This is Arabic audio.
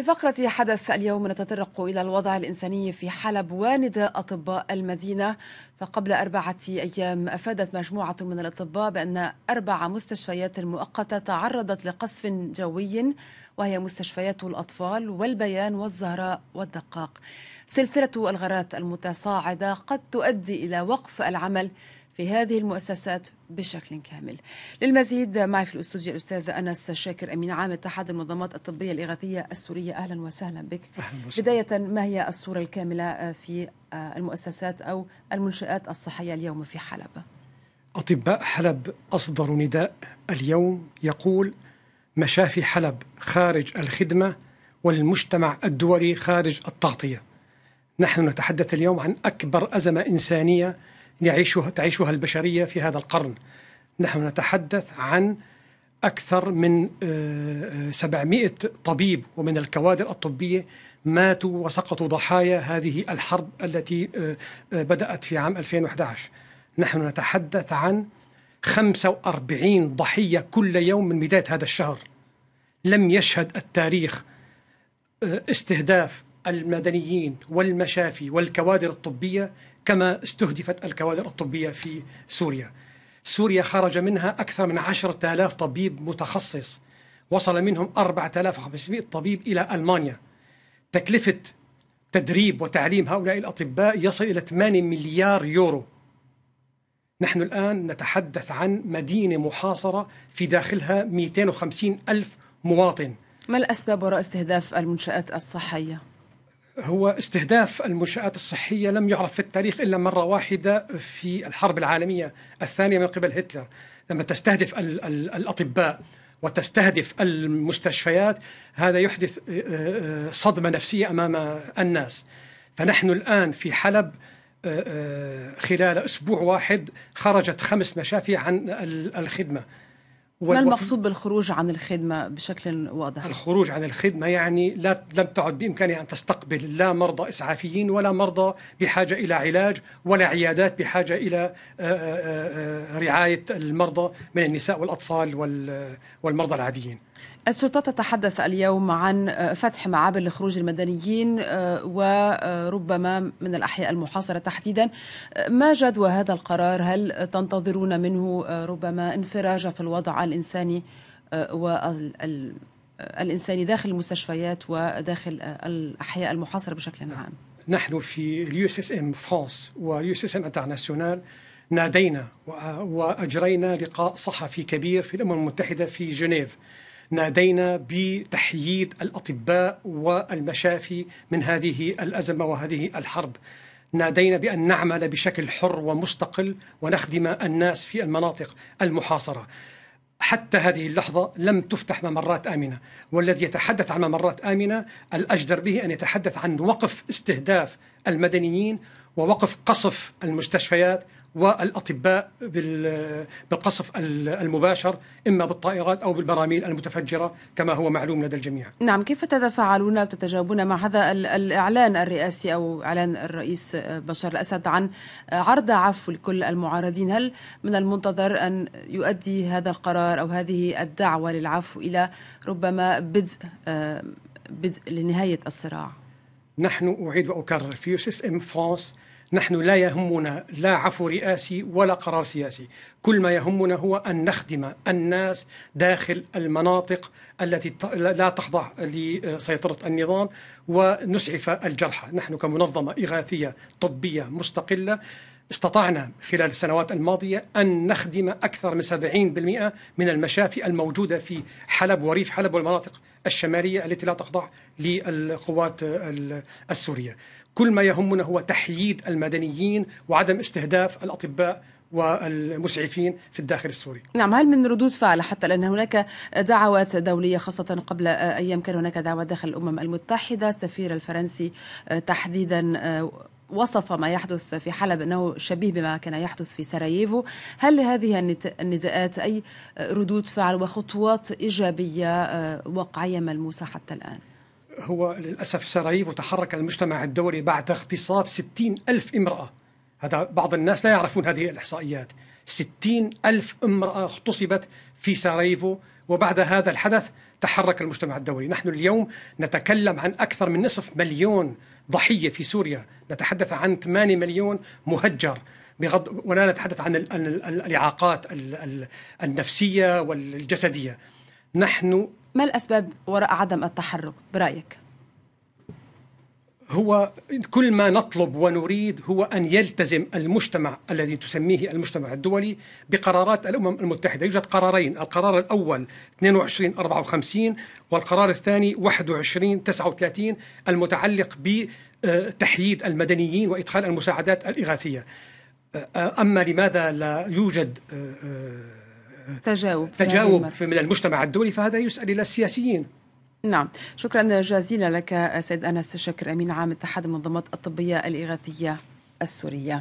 بفقرة حدث اليوم نتطرق إلى الوضع الإنساني في حلب ونداء أطباء المدينة فقبل أربعة أيام أفادت مجموعة من الأطباء بأن أربع مستشفيات مؤقتة تعرضت لقصف جوي وهي مستشفيات الأطفال والبيان والزهراء والدقاق سلسلة الغارات المتصاعدة قد تؤدي إلى وقف العمل في هذه المؤسسات بشكل كامل للمزيد معي في الاستوديو الأستاذ أنس شاكر أمين عام اتحاد المنظمات الطبية الإغاثية السورية أهلا وسهلا بك أهلا بداية ما هي الصورة الكاملة في المؤسسات أو المنشآت الصحية اليوم في حلب أطباء حلب أصدروا نداء اليوم يقول مشافي حلب خارج الخدمة والمجتمع الدولي خارج التغطية نحن نتحدث اليوم عن أكبر أزمة إنسانية يعيشها تعيشها البشرية في هذا القرن نحن نتحدث عن أكثر من 700 آه، طبيب ومن الكوادر الطبية ماتوا وسقطوا ضحايا هذه الحرب التي آه، آه، بدأت في عام 2011 نحن نتحدث عن 45 ضحية كل يوم من بداية هذا الشهر لم يشهد التاريخ استهداف المدنيين والمشافي والكوادر الطبية كما استهدفت الكوادر الطبية في سوريا سوريا خرج منها أكثر من عشرة آلاف طبيب متخصص وصل منهم 4500 طبيب إلى ألمانيا تكلفة تدريب وتعليم هؤلاء الأطباء يصل إلى 8 مليار يورو نحن الآن نتحدث عن مدينة محاصرة في داخلها 250 ألف مواطن ما الأسباب وراء استهداف المنشآت الصحية؟ هو استهداف المنشآت الصحية لم يعرف في التاريخ إلا مرة واحدة في الحرب العالمية الثانية من قبل هتلر لما تستهدف الـ الـ الأطباء وتستهدف المستشفيات هذا يحدث آه، آه، صدمة نفسية أمام الناس فنحن الآن في حلب آه، خلال أسبوع واحد خرجت خمس مشافي عن الخدمة ما المقصود بالخروج عن الخدمة بشكل واضح؟ الخروج عن الخدمة يعني لا لم تعد بإمكانها أن تستقبل لا مرضى إسعافيين ولا مرضى بحاجة إلى علاج ولا عيادات بحاجة إلى آه، آه، آه، رعاية المرضى من النساء والأطفال والمرضى العاديين السلطات تتحدث اليوم عن آه، فتح معابر لخروج المدنيين آه، وربما من الأحياء المحاصرة تحديدا آه، ما جدوى هذا القرار هل تنتظرون منه ربما انفراج في الوضع الإنساني والإنساني داخل المستشفيات وداخل الأحياء المحاصرة بشكل عام نحن في اليو اس اس ام فرانس واليو اس اس ام انترناسيونال نادينا واجرينا لقاء صحفي كبير في الامم المتحده في جنيف نادينا بتحييد الاطباء والمشافي من هذه الازمه وهذه الحرب نادينا بان نعمل بشكل حر ومستقل ونخدم الناس في المناطق المحاصره حتى هذه اللحظة لم تفتح ممرات آمنة والذي يتحدث عن ممرات آمنة الأجدر به أن يتحدث عن وقف استهداف المدنيين ووقف قصف المستشفيات والاطباء بالقصف المباشر اما بالطائرات او بالبراميل المتفجره كما هو معلوم لدى الجميع. نعم، كيف تتفاعلون او تتجاوبون مع هذا الاعلان الرئاسي او اعلان الرئيس بشار الاسد عن عرض عفو لكل المعارضين، هل من المنتظر ان يؤدي هذا القرار او هذه الدعوه للعفو الى ربما بدء بدء لنهايه الصراع؟ نحن اعيد واكرر في اس ام فرانس نحن لا يهمنا لا عفو رئاسي ولا قرار سياسي كل ما يهمنا هو أن نخدم الناس داخل المناطق التي لا تخضع لسيطرة النظام ونسعف الجرحى نحن كمنظمة إغاثية طبية مستقلة استطعنا خلال السنوات الماضية أن نخدم أكثر من 70% من المشافي الموجودة في حلب وريف حلب والمناطق الشمالية التي لا تخضع للقوات السورية كل ما يهمنا هو تحييد المدنيين وعدم استهداف الأطباء والمسعفين في الداخل السوري نعم هل من ردود فعل حتى لأن هناك دعوات دولية خاصة قبل أيام كان هناك دعوة داخل الأمم المتحدة السفير الفرنسي تحديدا آه، وصف ما يحدث في حلب أنه شبيه بما كان يحدث في سراييفو هل لهذه النداءات أي ردود فعل وخطوات إيجابية آه، واقعية ملموسة حتى الآن؟ هو للأسف سراييفو تحرك المجتمع الدولي بعد اغتصاب 60 ألف امرأة هذا بعض الناس لا يعرفون هذه الإحصائيات ستين ألف امرأة اغتصبت في ساراييفو وبعد هذا الحدث تحرك المجتمع الدولي نحن اليوم نتكلم عن أكثر من نصف مليون ضحية في سوريا نتحدث عن 8 مليون مهجر بغض ولا نتحدث عن الإعاقات النفسية والجسدية نحن ما الأسباب وراء عدم التحرك برأيك؟ هو كل ما نطلب ونريد هو ان يلتزم المجتمع الذي تسميه المجتمع الدولي بقرارات الامم المتحده، يوجد قرارين، القرار الاول 22 54 والقرار الثاني 21 39 المتعلق بتحييد المدنيين وادخال المساعدات الاغاثيه. اما لماذا لا يوجد تجاوب تجاوب من المجتمع الدولي فهذا يسال الى السياسيين. نعم شكرا جزيلا لك سيد أنس شكر أمين عام اتحاد المنظمات الطبية الإغاثية السورية